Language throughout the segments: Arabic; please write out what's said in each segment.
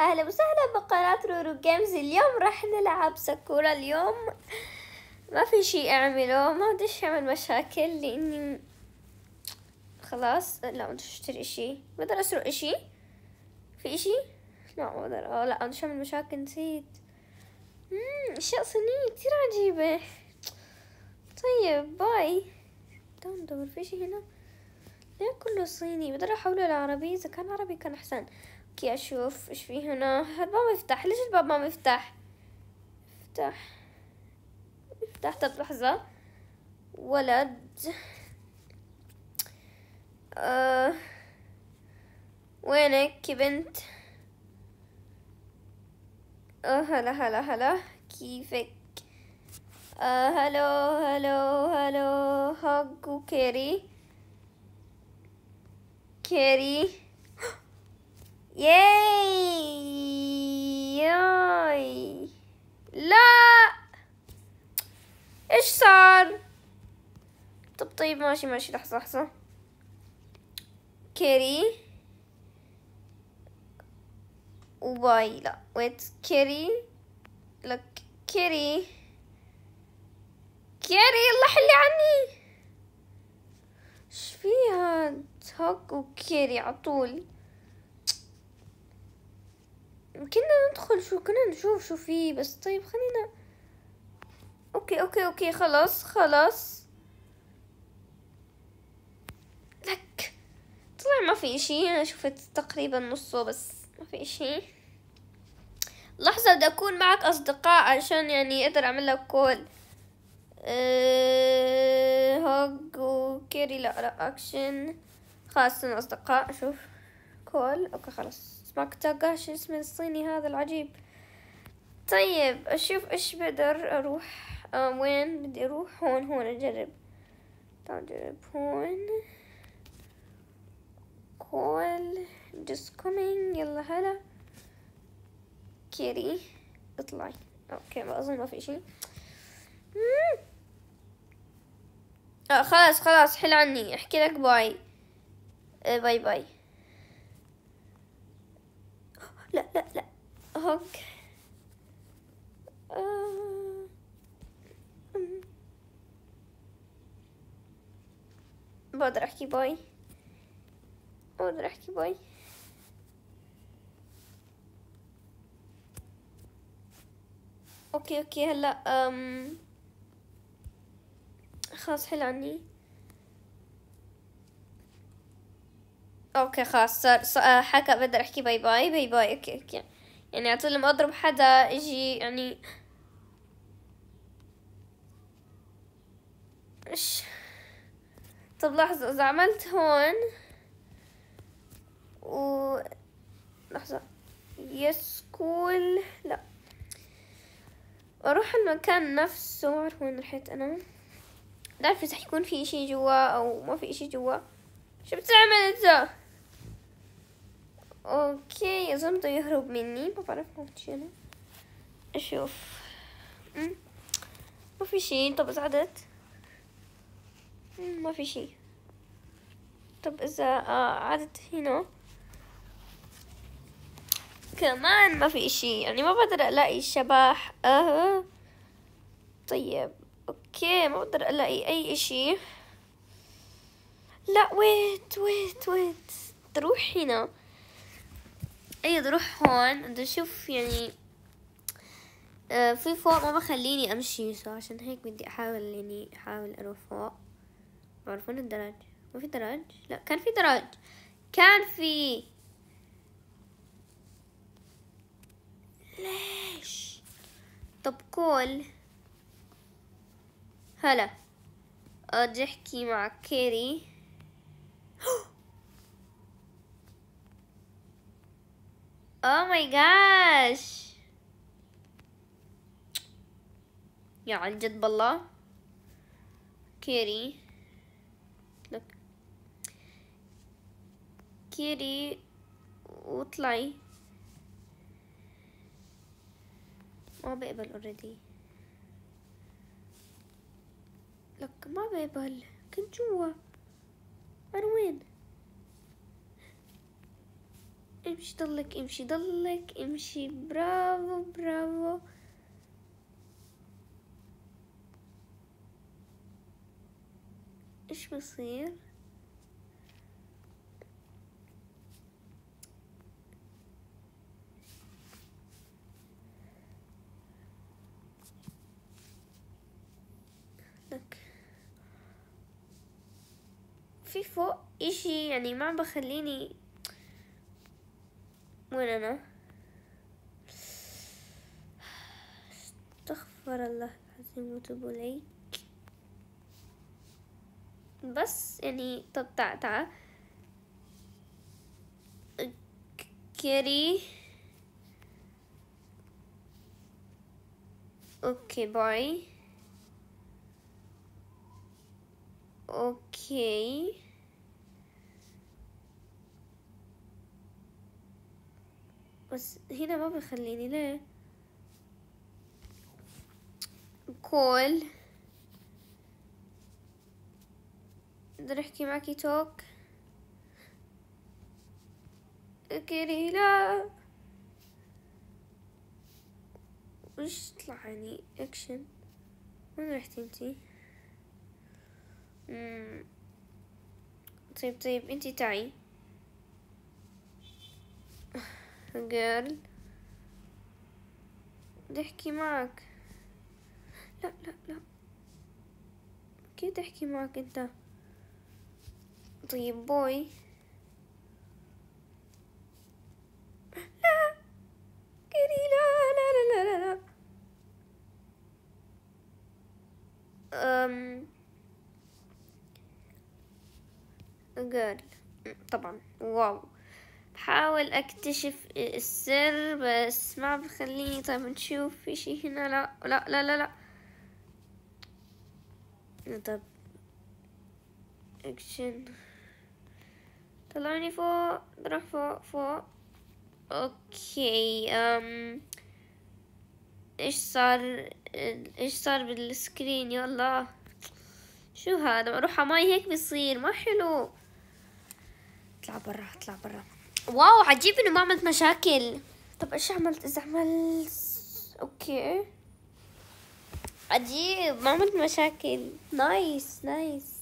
اهلا وسهلا بقناة رورو جيمز اليوم راح نلعب سكورة اليوم ما في شي اعمله ما بديش اعمل مشاكل لاني خلاص لا بديش اشتري اشي بقدر اسرق اشي في اشي لا بقدر اه لا بديش اعمل مشاكل نسيت مم اشياء صينية كتير عجيبة طيب باي تعالوا في اشي هنا ليه كله صيني بقدر احوله لعربي اذا كان عربي كان احسن كي اشوف ايش في هنا هذا ما مفتح ليش الباب ما مفتح افتح افتح طب لحظة ولد أه. وينك يا بنت أه هلا هلا هلا كيفك أه هلو هلو هلو هاج وكيري كيري ياي ياي لا ايش صار طب طيب ماشي ماشي لحظة لحظة كيري وباي لا ويت كيري لك كيري كيري يلا حلي عني شفيها هاك وكيري عطول كنا ندخل شو كنا نشوف شو فيه بس طيب خلينا اوكي اوكي اوكي خلاص خلاص لك طلع ما في اشي انا شفت تقريبا نصه بس ما في اشي لحظة بدي اكون معك اصدقاء عشان يعني اقدر اعمل لك كول أه هوج وكيري لا لا اكشن خلاص اصدقاء شوف كول اوكي خلاص سباك تاكاش اسم الصيني هذا العجيب طيب اشوف ايش بقدر اروح أم وين بدي اروح هون هون اجرب تعال طيب، نجرب هون كول جست كومينج يلا هلا كيري اطلعي اوكي ما اظن ما في شيء آه خلاص خلاص حل عني احكي لك باي آه باي باي لا لا اوكي بقدر احكي باي بقدر احكي باي اوكي اوكي هلا أم خلاص حل عني اوكي خلاص صار, صار حكى بقدر احكي باي باي باي باي اوكي اوكي يعني على طول لما اضرب حدا اجي يعني ايش طب لحظة اذا عملت هون و لحظة يسكول لا اروح المكان نفسه ما بعرف وين رحت انا بتعرف اذا حيكون في اشي جوا او ما في اشي جوا شو بتعمل انت اوكي اظن بده يهرب مني ما بعرف ممكن انا اشوف ما في شي طب اذا عدت ما في شي طب اذا عدت هنا كمان ما في اشي يعني ما بقدر الاقي شبح آه. طيب اوكي ما بقدر الاقي اي اشي لا ويت ويت ويت تروح هنا اي اروح هون بدي اشوف يعني آه، في فوق ما بخليني امشي سو عشان هيك بدي احاول يعني احاول اروح فوق بعرف وين الدرج ما في درج لا كان في درج كان في ليش طب كول هلا بدي احكي مع كيري my gosh يا على بالله كيري لك كيري واطلعي ما بقبل اوريدي لك ما بقبل كنت جوا انا وين امشي ضلك امشي ضلك امشي برافو برافو ايش بصير لك في فوق اشي يعني ما بخليني وين أنا استغفر الله العظيم وتوب إليك بس يعني طب تعا تعا كيري اوكي باي اوكي بس هنا ما بيخليني ليه كول اقدر احكي معكي توك اكري لا وش طلعني اكشن وين رحتي انتي طيب طيب انتي تعي قال بدي احكي معك لا لا لا كيف تحكي معك انت طيب بوي لا كيري لا لا لا لا لا, أم قال طبعا واو بحاول اكتشف السر بس ما بخليني طيب نشوف في شي هنا لا لا لا لا لا طب اكشن طلعني فوق بروح فوق فوق اوكي ام ايش صار ايش صار بالسكرين يا الله شو هذا اروح على هيك بصير ما حلو اطلع برا اطلع برا واو عجيب انه ما عملت مشاكل طب ايش عملت اذا عملت اوكي عجيب ما عملت مشاكل نايس نايس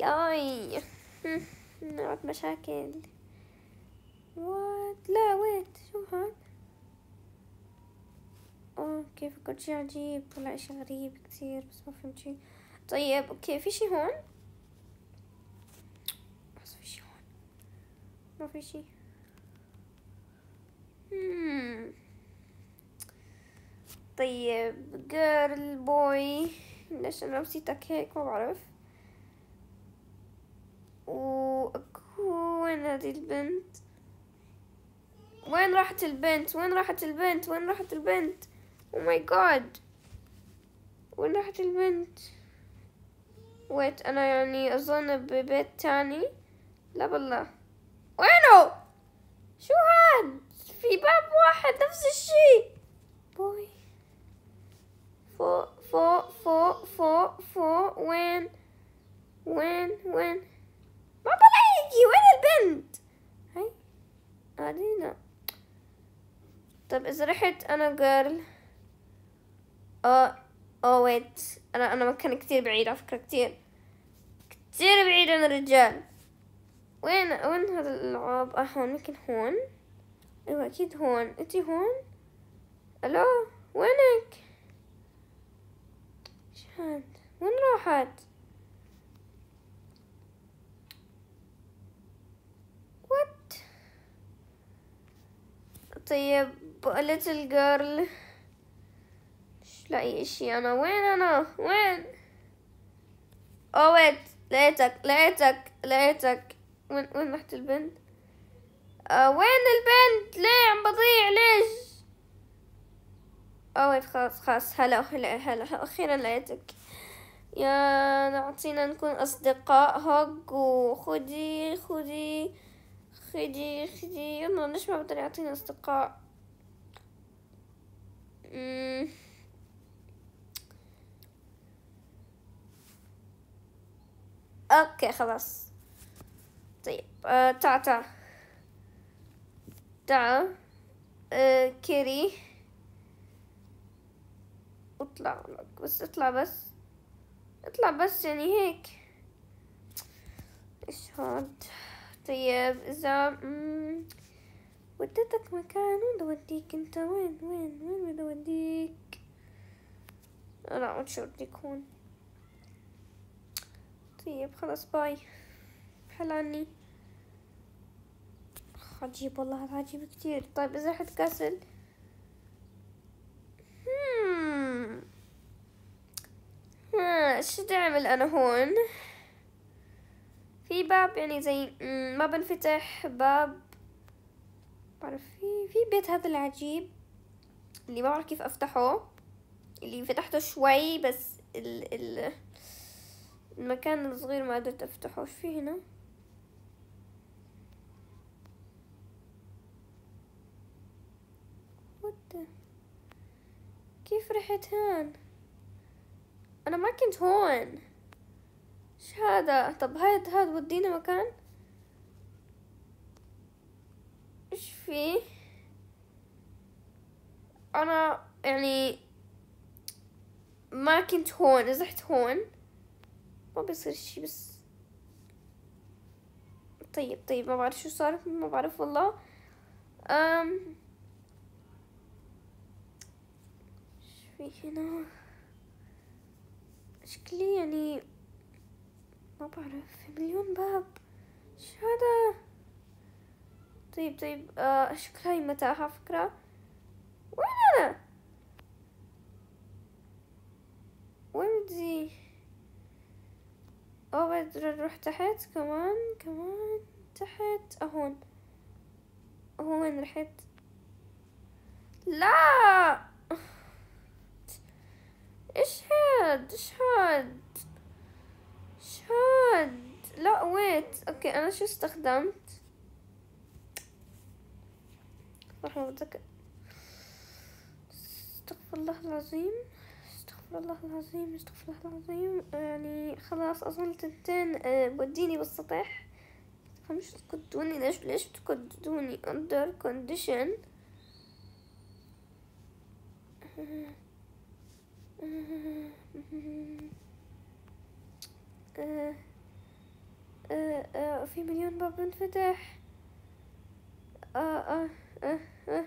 ياي ما عملت مشاكل وات لا ويت شو هاد اوكي فكرت شي عجيب طلع شي غريب كثير بس ما فهمت شي طيب اوكي في شي هون ما في شيء hmm. طيب جيرل بوي ليش انا نسيتك هيك ما بعرف وين هذه البنت وين راحت البنت وين راحت البنت وين راحت البنت او ماي جاد وين راحت البنت ويت انا يعني اظن ببيت تاني لا بالله وينه شو هاد في باب واحد نفس الشيء بوي فوق فوق فوق فوق فوق وين وين وين ما بلاقي وين البنت هاي ادينا طب اذا رحت انا جيرل أو أو ويت انا انا مكان كتير بعيد على فكره كتير كتير بعيد عن الرجال وين وين هالألعاب آه هون يمكن هون أيوة أكيد هون إنتي هون ألو وينك شحن وين راحت وات طيب little جيرل مش لاقي اشي انا وين انا وين اوه oh لقيتك لقيتك لقيتك وين وين رحت البنت آه وين البنت ليه عم بضيع ليش اوه خلاص خلاص هلا هلا هلا اخيرا لقيتك يا نعطينا نكون اصدقاء هوج وخدي خدي خدي خدي يلا ليش ما بقدر يعطينا اصدقاء اوكي خلاص طيب آه، تا تا تا آه، كيري اطلع بس اطلع بس اطلع بس يعني هيك ايش هاد طيب اذا وديتك مكان وين اوديك انت وين وين وين بدي اوديك لا مش اوديك هون طيب خلاص باي حلاني عجيب والله عجيب كتير طيب اذا كاسل تكسل شو بدي اعمل انا هون في باب يعني زي ما بنفتح باب بعرف في في بيت هذا العجيب اللي ما بعرف كيف افتحه اللي فتحته شوي بس ال ال المكان الصغير ما قدرت افتحه شو في هنا رحت انا ما كنت هون ايش هذا طب هاي هذا ودينا مكان ايش فيه انا يعني ما كنت هون رحت هون ما بيصير شي بس طيب طيب ما بعرف شو صار ما بعرف والله أم في هنا شكلي يعني ما بعرف في مليون باب شو هذا طيب طيب آه شكلها هاي متاهة فكرة وين أنا وين بدي أو بقدر أروح تحت كمان كمان تحت أهون أهون رحت لا ايش ايش هاد هاد ايش هاد لا ويت اوكي انا شو استخدمت راح استغفر الله العظيم استغفر الله العظيم استغفر الله العظيم يعني خلاص اظن تنتين آه، بوديني بالسطح مش تكدوني ليش ليش تكدوني under condition في مليون باب انفتح آه آه آه, آه.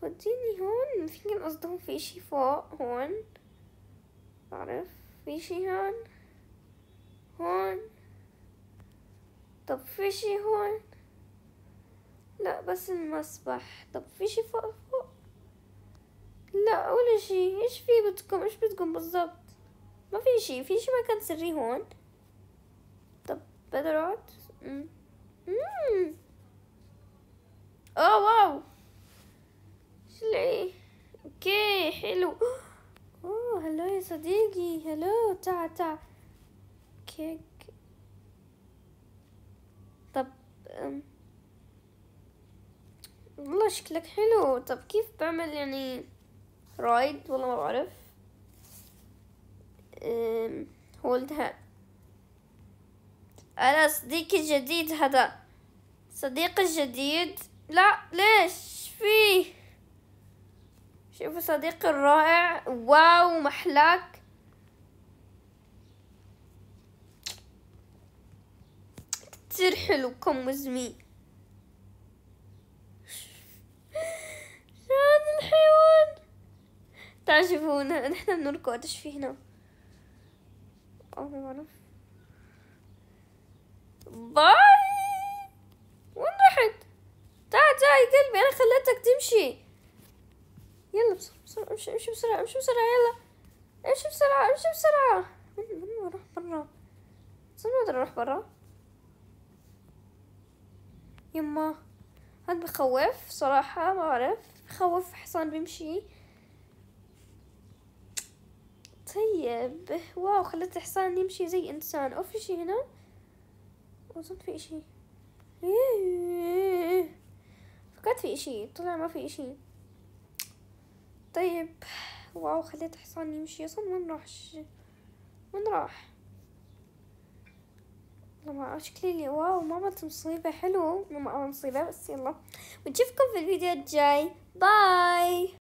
توديني هون فين قصدهم في شي فوق هون بعرف في شي هون هون طب في شي هون لا بس المسبح طب في شي فوق فوق لا ولا شي ايش في بدكم ايش بدكم بالضبط ما في شي في شي مكان سري هون طب بقدر اقعد اوه واو شلعي اوكي حلو اوه هلو يا صديقي هلو تعا تعا كيك طب أم. والله شكلك حلو طب كيف بعمل يعني رايد والله ما بعرف هولد هاد انا صديقي الجديد هذا صديقي الجديد لا ليش فيه شوفوا صديقي الرائع واو محلاك كتير حلو كم وزمي هذا الحيوان تعال شوفونا نحن بنركض ايش في هنا اوه ما بعرف باي وين رحت تعال تعال قلبي انا خليتك تمشي يلا بسرعة بسرعة امشي امشي بسرعة امشي بسرعة يلا امشي بسرعة امشي بسرعة أمشي بسرعة. اروح برا ما اقدر اروح برا يما هاد بخوف صراحة ما بعرف خوف حصان بيمشي طيب واو خلت حصان يمشي زي انسان او في شي هنا وصلت في اشي فكرت في اشي طلع ما في اشي طيب واو خليت حصان يمشي اصلا وين راح وين راح ما شكلي واو ما عملت مصيبة حلو ما مصيبة بس يلا ونشوفكم في الفيديو الجاي Bye.